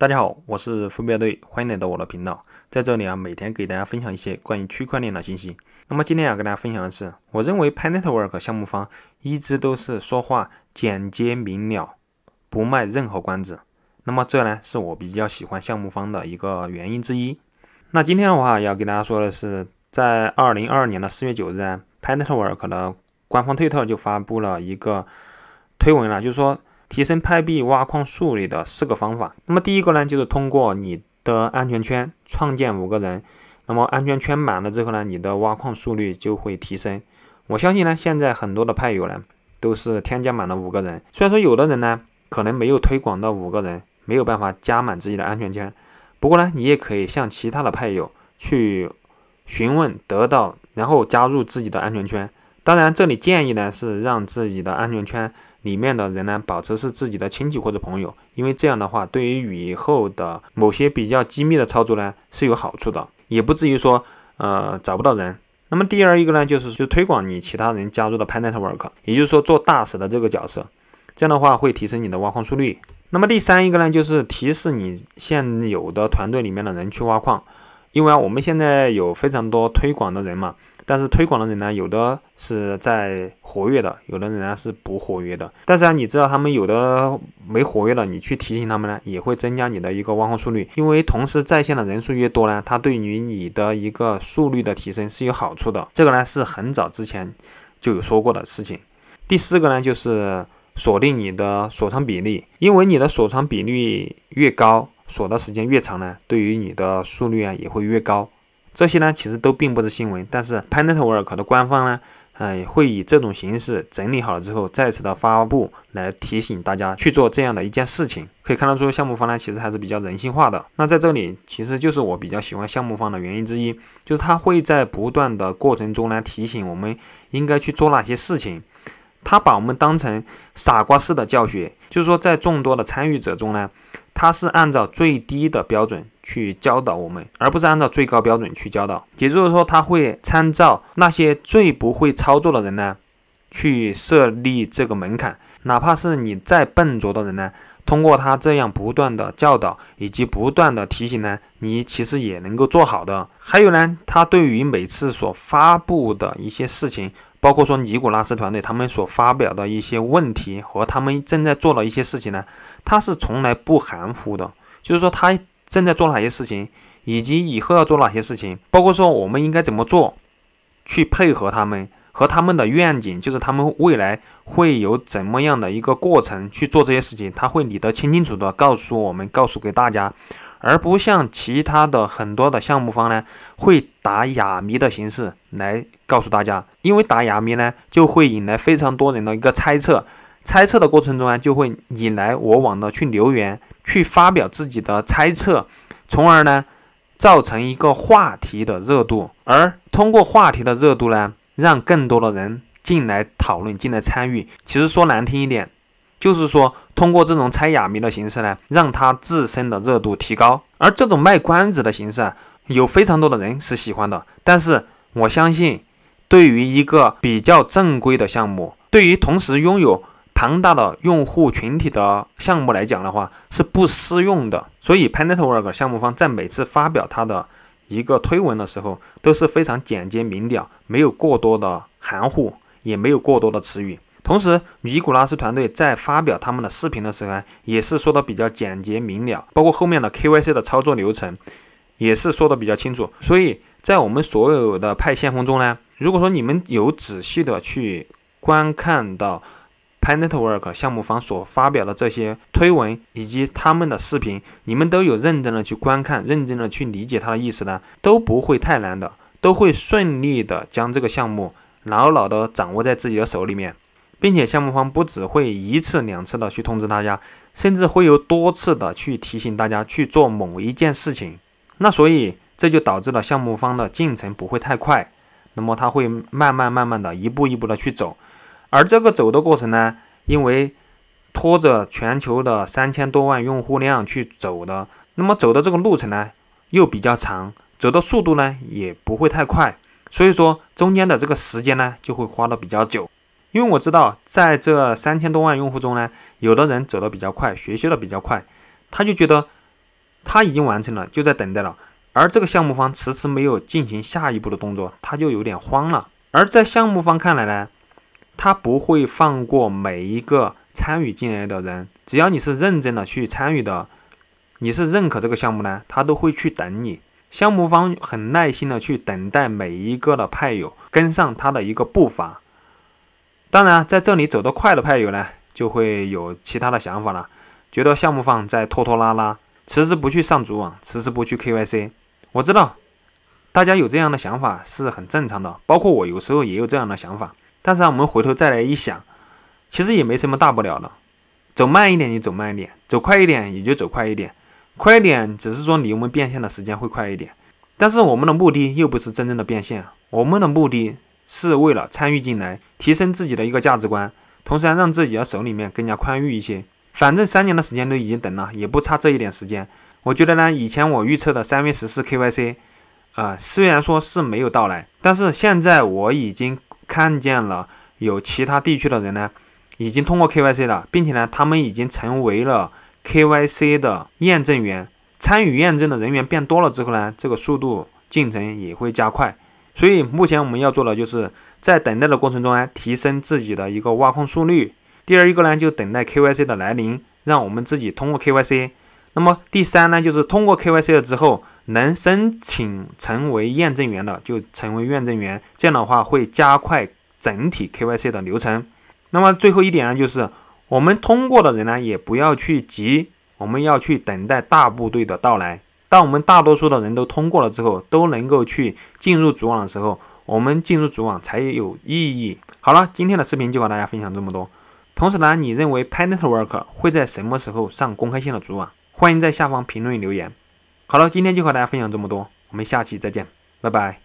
大家好，我是富镖队，欢迎来到我的频道。在这里啊，每天给大家分享一些关于区块链的信息。那么今天啊，跟大家分享的是，我认为 Panetwork 项目方一直都是说话简洁明了，不卖任何关子。那么这呢，是我比较喜欢项目方的一个原因之一。那今天的话，要给大家说的是，在二零二二年的四月九日啊，Panetwork 的官方推特就发布了一个推文了，就是说。提升派币挖矿速率的四个方法。那么第一个呢，就是通过你的安全圈创建五个人。那么安全圈满了之后呢，你的挖矿速率就会提升。我相信呢，现在很多的派友呢，都是添加满了五个人。虽然说有的人呢，可能没有推广到五个人，没有办法加满自己的安全圈。不过呢，你也可以向其他的派友去询问得到，然后加入自己的安全圈。当然，这里建议呢，是让自己的安全圈。里面的人呢，保持是自己的亲戚或者朋友，因为这样的话，对于以后的某些比较机密的操作呢，是有好处的，也不至于说，呃，找不到人。那么第二一个呢，就是就推广你其他人加入的 p a n e Network，也就是说做大使的这个角色，这样的话会提升你的挖矿速率。那么第三一个呢，就是提示你现有的团队里面的人去挖矿，因为我们现在有非常多推广的人嘛。但是推广的人呢，有的是在活跃的，有的人呢是不活跃的。但是啊，你知道他们有的没活跃了，你去提醒他们呢，也会增加你的一个挖矿速率，因为同时在线的人数越多呢，它对于你的一个速率的提升是有好处的。这个呢是很早之前就有说过的事情。第四个呢就是锁定你的锁仓比例，因为你的锁仓比例越高，锁的时间越长呢，对于你的速率啊也会越高。这些呢，其实都并不是新闻，但是 Panetwork 的官方呢，呃，会以这种形式整理好了之后，再次的发布来提醒大家去做这样的一件事情。可以看得出项目方呢，其实还是比较人性化的。那在这里，其实就是我比较喜欢项目方的原因之一，就是他会在不断的过程中来提醒我们应该去做哪些事情。他把我们当成傻瓜式的教学，就是说在众多的参与者中呢。他是按照最低的标准去教导我们，而不是按照最高标准去教导。也就是说，他会参照那些最不会操作的人呢，去设立这个门槛。哪怕是你再笨拙的人呢，通过他这样不断的教导以及不断的提醒呢，你其实也能够做好的。还有呢，他对于每次所发布的一些事情。包括说尼古拉斯团队他们所发表的一些问题和他们正在做的一些事情呢，他是从来不含糊的，就是说他正在做哪些事情，以及以后要做哪些事情，包括说我们应该怎么做，去配合他们和他们的愿景，就是他们未来会有怎么样的一个过程去做这些事情，他会理得清清楚的告诉我们，告诉给大家。而不像其他的很多的项目方呢，会打哑谜的形式来告诉大家，因为打哑谜呢，就会引来非常多人的一个猜测，猜测的过程中呢，就会你来我往的去留言，去发表自己的猜测，从而呢，造成一个话题的热度，而通过话题的热度呢，让更多的人进来讨论，进来参与。其实说难听一点。就是说，通过这种猜哑谜的形式呢，让他自身的热度提高。而这种卖关子的形式啊，有非常多的人是喜欢的。但是我相信，对于一个比较正规的项目，对于同时拥有庞大的用户群体的项目来讲的话，是不适用的。所以，PANETWORK 项目方在每次发表他的一个推文的时候，都是非常简洁明了，没有过多的含糊，也没有过多的词语。同时，尼古拉斯团队在发表他们的视频的时候呢，也是说的比较简洁明了，包括后面的 KYC 的操作流程，也是说的比较清楚。所以在我们所有的派先锋中呢，如果说你们有仔细的去观看到 PANetwork 项目方所发表的这些推文以及他们的视频，你们都有认真的去观看、认真的去理解他的意思呢，都不会太难的，都会顺利的将这个项目牢牢的掌握在自己的手里面。并且项目方不只会一次两次的去通知大家，甚至会有多次的去提醒大家去做某一件事情。那所以这就导致了项目方的进程不会太快，那么它会慢慢慢慢的一步一步的去走。而这个走的过程呢，因为拖着全球的三千多万用户量去走的，那么走的这个路程呢又比较长，走的速度呢也不会太快，所以说中间的这个时间呢就会花的比较久。因为我知道，在这三千多万用户中呢，有的人走得比较快，学习的比较快，他就觉得他已经完成了，就在等待了。而这个项目方迟迟没有进行下一步的动作，他就有点慌了。而在项目方看来呢，他不会放过每一个参与进来的人，只要你是认真的去参与的，你是认可这个项目呢，他都会去等你。项目方很耐心的去等待每一个的派友跟上他的一个步伐。当然，在这里走得快的派友呢，就会有其他的想法了，觉得项目方在拖拖拉拉，迟迟不去上主网，迟迟不去 KYC。我知道，大家有这样的想法是很正常的，包括我有时候也有这样的想法。但是啊、我们回头再来一想，其实也没什么大不了的，走慢一点就走慢一点，走快一点也就走快一点，快一点只是说离我们变现的时间会快一点，但是我们的目的又不是真正的变现，我们的目的。是为了参与进来，提升自己的一个价值观，同时让自己的手里面更加宽裕一些。反正三年的时间都已经等了，也不差这一点时间。我觉得呢，以前我预测的三月十四 KYC，啊，虽然说是没有到来，但是现在我已经看见了有其他地区的人呢，已经通过 KYC 了，并且呢，他们已经成为了 KYC 的验证员。参与验证的人员变多了之后呢，这个速度进程也会加快。所以目前我们要做的就是在等待的过程中啊，提升自己的一个挖空速率。第二一个呢，就等待 KYC 的来临，让我们自己通过 KYC。那么第三呢，就是通过 KYC 了之后，能申请成为验证员的就成为验证员。这样的话会加快整体 KYC 的流程。那么最后一点呢，就是我们通过的人呢，也不要去急，我们要去等待大部队的到来。当我们大多数的人都通过了之后，都能够去进入主网的时候，我们进入主网才有意义。好了，今天的视频就和大家分享这么多。同时呢，你认为 Panetwork 会在什么时候上公开性的主网？欢迎在下方评论留言。好了，今天就和大家分享这么多，我们下期再见，拜拜。